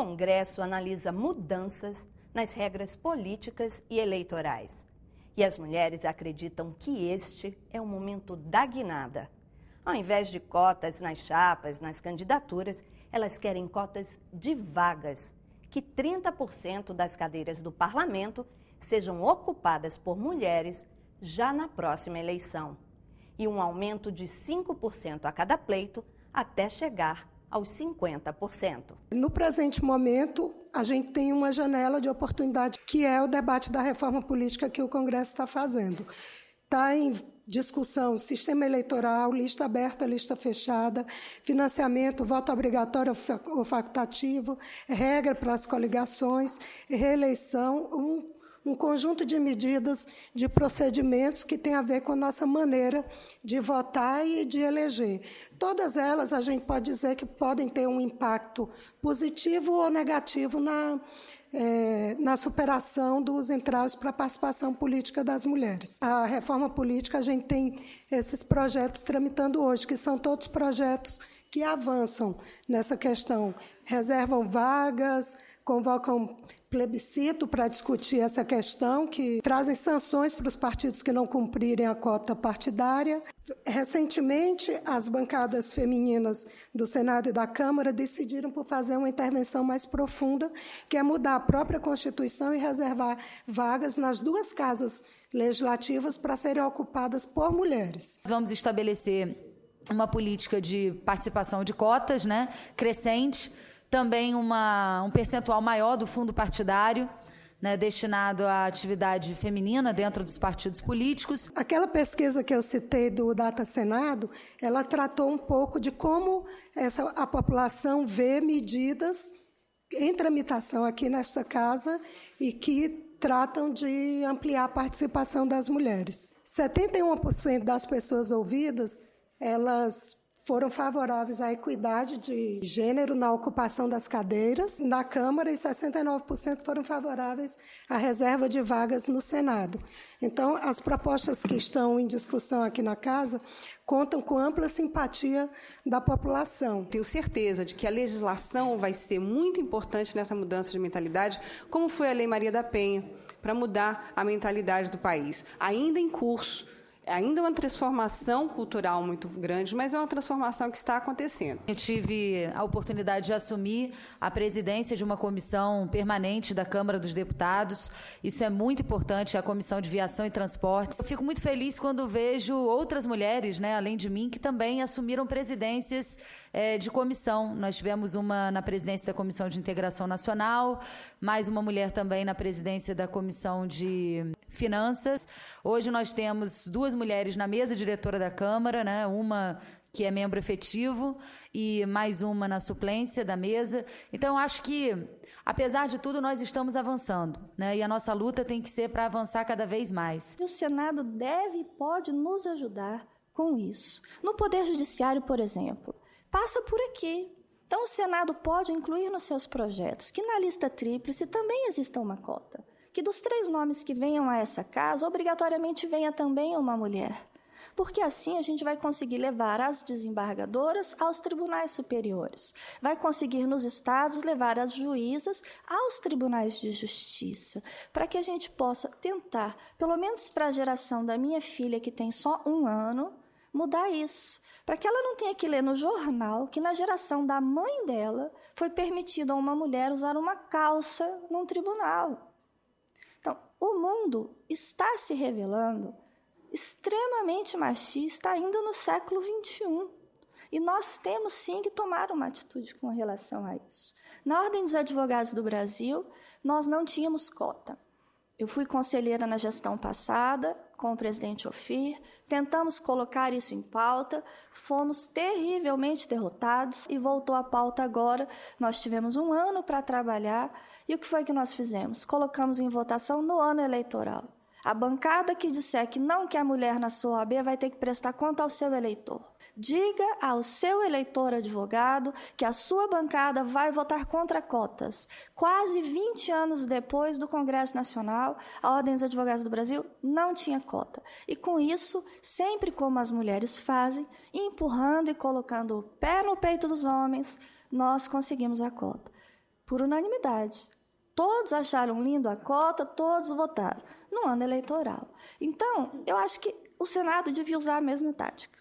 Congresso analisa mudanças nas regras políticas e eleitorais. E as mulheres acreditam que este é o momento da guinada. Ao invés de cotas nas chapas, nas candidaturas, elas querem cotas de vagas, que 30% das cadeiras do parlamento sejam ocupadas por mulheres já na próxima eleição. E um aumento de 5% a cada pleito até chegar aos 50%. No presente momento, a gente tem uma janela de oportunidade que é o debate da reforma política que o Congresso está fazendo. Está em discussão sistema eleitoral, lista aberta, lista fechada, financiamento, voto obrigatório ou facultativo, regra para as coligações, reeleição, um um conjunto de medidas, de procedimentos que tem a ver com a nossa maneira de votar e de eleger. Todas elas a gente pode dizer que podem ter um impacto positivo ou negativo na, é, na superação dos entraves para a participação política das mulheres. A reforma política, a gente tem esses projetos tramitando hoje, que são todos projetos que avançam nessa questão, reservam vagas, convocam plebiscito para discutir essa questão, que trazem sanções para os partidos que não cumprirem a cota partidária. Recentemente, as bancadas femininas do Senado e da Câmara decidiram por fazer uma intervenção mais profunda, que é mudar a própria Constituição e reservar vagas nas duas casas legislativas para serem ocupadas por mulheres. Vamos estabelecer uma política de participação de cotas, né, crescente também uma, um percentual maior do fundo partidário. Né, destinado à atividade feminina dentro dos partidos políticos. Aquela pesquisa que eu citei do Data Senado, ela tratou um pouco de como essa, a população vê medidas em tramitação aqui nesta casa e que tratam de ampliar a participação das mulheres. 71% das pessoas ouvidas, elas foram favoráveis à equidade de gênero na ocupação das cadeiras na Câmara e 69% foram favoráveis à reserva de vagas no Senado. Então, as propostas que estão em discussão aqui na Casa contam com ampla simpatia da população. Tenho certeza de que a legislação vai ser muito importante nessa mudança de mentalidade, como foi a Lei Maria da Penha, para mudar a mentalidade do país. Ainda em curso ainda é uma transformação cultural muito grande, mas é uma transformação que está acontecendo. Eu tive a oportunidade de assumir a presidência de uma comissão permanente da Câmara dos Deputados. Isso é muito importante, a Comissão de Viação e Transportes. Eu fico muito feliz quando vejo outras mulheres, né, além de mim, que também assumiram presidências é, de comissão. Nós tivemos uma na presidência da Comissão de Integração Nacional, mais uma mulher também na presidência da Comissão de finanças. Hoje nós temos duas mulheres na mesa diretora da Câmara, né? Uma que é membro efetivo e mais uma na suplência da mesa. Então acho que, apesar de tudo, nós estamos avançando, né? E a nossa luta tem que ser para avançar cada vez mais. E o Senado deve e pode nos ajudar com isso. No Poder Judiciário, por exemplo, passa por aqui. Então, o Senado pode incluir nos seus projetos que na lista tríplice também exista uma cota que dos três nomes que venham a essa casa, obrigatoriamente venha também uma mulher. Porque assim a gente vai conseguir levar as desembargadoras aos tribunais superiores, vai conseguir nos estados levar as juízas aos tribunais de justiça, para que a gente possa tentar, pelo menos para a geração da minha filha, que tem só um ano, mudar isso, para que ela não tenha que ler no jornal que na geração da mãe dela foi permitido a uma mulher usar uma calça num tribunal. O mundo está se revelando extremamente machista ainda no século XXI. E nós temos sim que tomar uma atitude com relação a isso. Na Ordem dos Advogados do Brasil, nós não tínhamos cota. Eu fui conselheira na gestão passada com o presidente Ofir, tentamos colocar isso em pauta, fomos terrivelmente derrotados e voltou à pauta agora. Nós tivemos um ano para trabalhar e o que foi que nós fizemos? Colocamos em votação no ano eleitoral. A bancada que disser que não quer mulher na sua OAB vai ter que prestar conta ao seu eleitor. Diga ao seu eleitor advogado que a sua bancada vai votar contra cotas. Quase 20 anos depois do Congresso Nacional, a Ordem dos Advogados do Brasil não tinha cota. E com isso, sempre como as mulheres fazem, empurrando e colocando o pé no peito dos homens, nós conseguimos a cota. Por unanimidade. Todos acharam lindo a cota, todos votaram. No ano eleitoral. Então, eu acho que o Senado devia usar a mesma tática.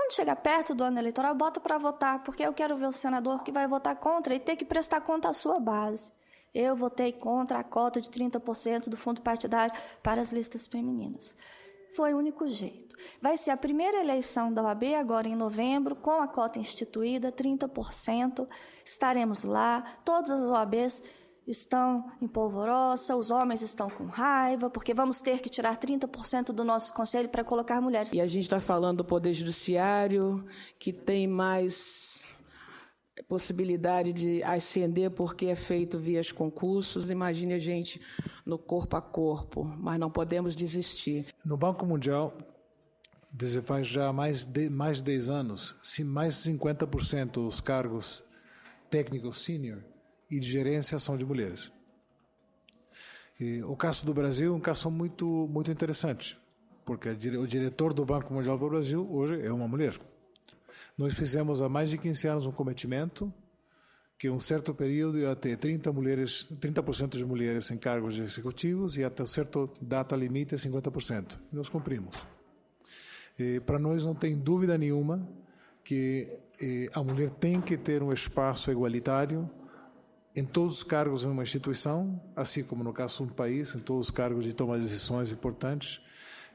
Quando chegar perto do ano eleitoral, bota para votar, porque eu quero ver o senador que vai votar contra e ter que prestar conta à sua base. Eu votei contra a cota de 30% do fundo partidário para as listas femininas. Foi o único jeito. Vai ser a primeira eleição da OAB agora em novembro, com a cota instituída, 30%. Estaremos lá, todas as OABs estão em polvorosa, os homens estão com raiva, porque vamos ter que tirar 30% do nosso conselho para colocar mulheres. E a gente está falando do Poder Judiciário, que tem mais possibilidade de ascender porque é feito via concursos. Imagine a gente no corpo a corpo, mas não podemos desistir. No Banco Mundial, faz já mais de, mais 10 anos, mais de 50% dos cargos técnicos sênior e de gerência são de mulheres. E o caso do Brasil é um caso muito, muito interessante, porque o diretor do Banco Mundial para o Brasil hoje é uma mulher. Nós fizemos há mais de 15 anos um cometimento que em um certo período ia ter 30 mulheres, 30% de mulheres em cargos executivos e até certo data limite 50%. É nós cumprimos. Para nós não tem dúvida nenhuma que e, eh, a mulher tem que ter um espaço igualitário em todos os cargos em uma instituição, assim como no caso de um país, em todos os cargos de tomar decisões importantes,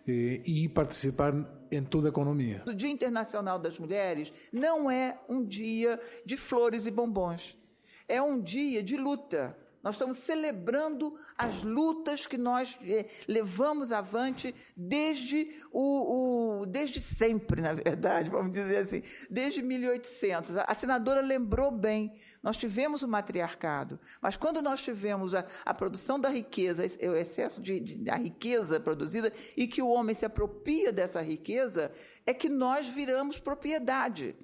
e participar em toda a economia. O Dia Internacional das Mulheres não é um dia de flores e bombons. É um dia de luta nós estamos celebrando as lutas que nós eh, levamos avante desde, o, o, desde sempre, na verdade, vamos dizer assim, desde 1800. A senadora lembrou bem, nós tivemos o matriarcado, mas quando nós tivemos a, a produção da riqueza, o excesso de, de, da riqueza produzida, e que o homem se apropria dessa riqueza, é que nós viramos propriedade.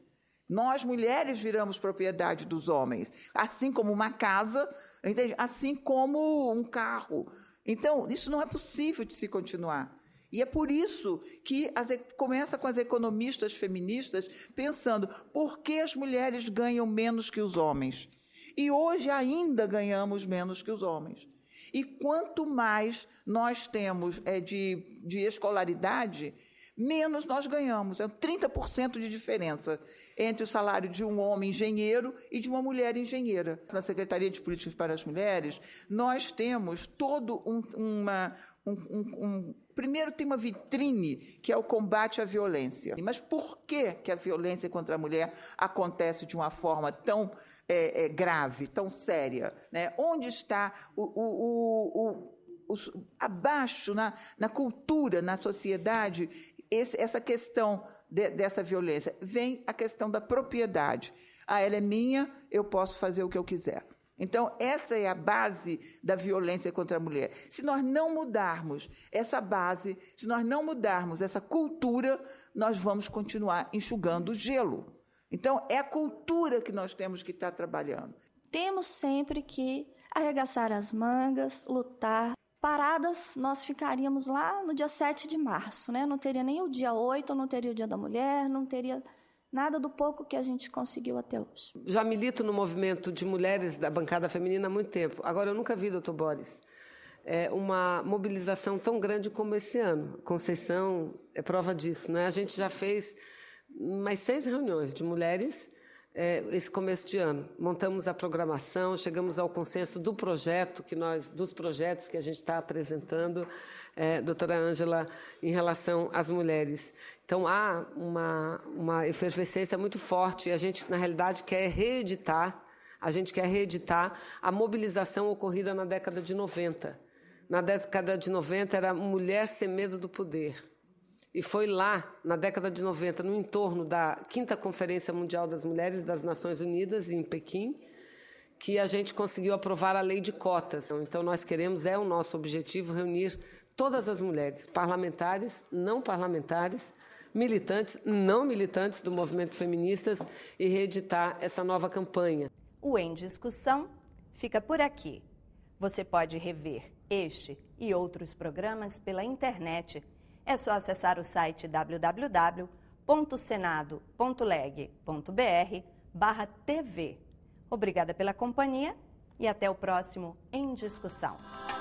Nós mulheres viramos propriedade dos homens, assim como uma casa, entende? assim como um carro. Então, isso não é possível de se continuar. E é por isso que as, começa com as economistas feministas pensando por que as mulheres ganham menos que os homens. E hoje ainda ganhamos menos que os homens. E quanto mais nós temos é, de, de escolaridade, menos nós ganhamos. É 30% de diferença entre o salário de um homem engenheiro e de uma mulher engenheira. Na Secretaria de Políticas para as Mulheres, nós temos todo um, uma, um, um, um, primeiro tem uma vitrine que é o combate à violência. Mas por que, que a violência contra a mulher acontece de uma forma tão é, é, grave, tão séria? Né? Onde está o, o, o, o abaixo na, na cultura, na sociedade, esse, essa questão de, dessa violência. Vem a questão da propriedade. Ah, ela é minha, eu posso fazer o que eu quiser. Então, essa é a base da violência contra a mulher. Se nós não mudarmos essa base, se nós não mudarmos essa cultura, nós vamos continuar enxugando o gelo. Então, é a cultura que nós temos que estar trabalhando. Temos sempre que arregaçar as mangas, lutar paradas, nós ficaríamos lá no dia 7 de março, né? Não teria nem o dia 8, não teria o dia da mulher, não teria nada do pouco que a gente conseguiu até hoje. Já milito no movimento de mulheres da bancada feminina há muito tempo. Agora eu nunca vi, doutor Boris, é, uma mobilização tão grande como esse ano. Conceição é prova disso, né? A gente já fez mais seis reuniões de mulheres é, esse começo de ano. Montamos a programação, chegamos ao consenso do projeto que nós, dos projetos que a gente está apresentando, é, doutora Ângela, em relação às mulheres. Então há uma, uma efervescência muito forte e a gente, na realidade, quer reeditar, a gente quer reeditar a mobilização ocorrida na década de 90. Na década de 90 era mulher sem medo do poder. E foi lá, na década de 90, no entorno da Quinta Conferência Mundial das Mulheres das Nações Unidas, em Pequim, que a gente conseguiu aprovar a lei de cotas. Então, nós queremos, é o nosso objetivo, reunir todas as mulheres, parlamentares, não parlamentares, militantes, não militantes do movimento feministas, e reeditar essa nova campanha. O Em Discussão fica por aqui. Você pode rever este e outros programas pela internet é só acessar o site www.senado.leg.br barra TV. Obrigada pela companhia e até o próximo Em Discussão.